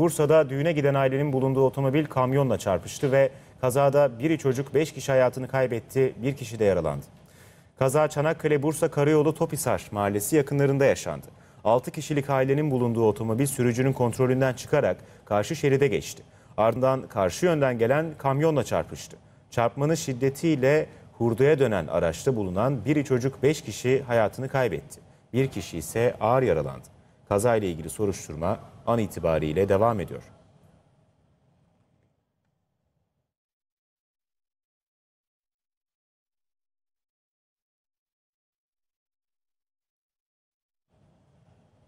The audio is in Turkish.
Bursa'da düğüne giden ailenin bulunduğu otomobil kamyonla çarpıştı ve kazada biri çocuk 5 kişi hayatını kaybetti, bir kişi de yaralandı. Kaza Çanakkale-Bursa Karayolu Topisar mahallesi yakınlarında yaşandı. 6 kişilik ailenin bulunduğu otomobil sürücünün kontrolünden çıkarak karşı şeride geçti. Ardından karşı yönden gelen kamyonla çarpıştı. Çarpmanın şiddetiyle hurduya dönen araçta bulunan biri çocuk 5 kişi hayatını kaybetti. Bir kişi ise ağır yaralandı. Kazayla ilgili soruşturma an itibariyle devam ediyor.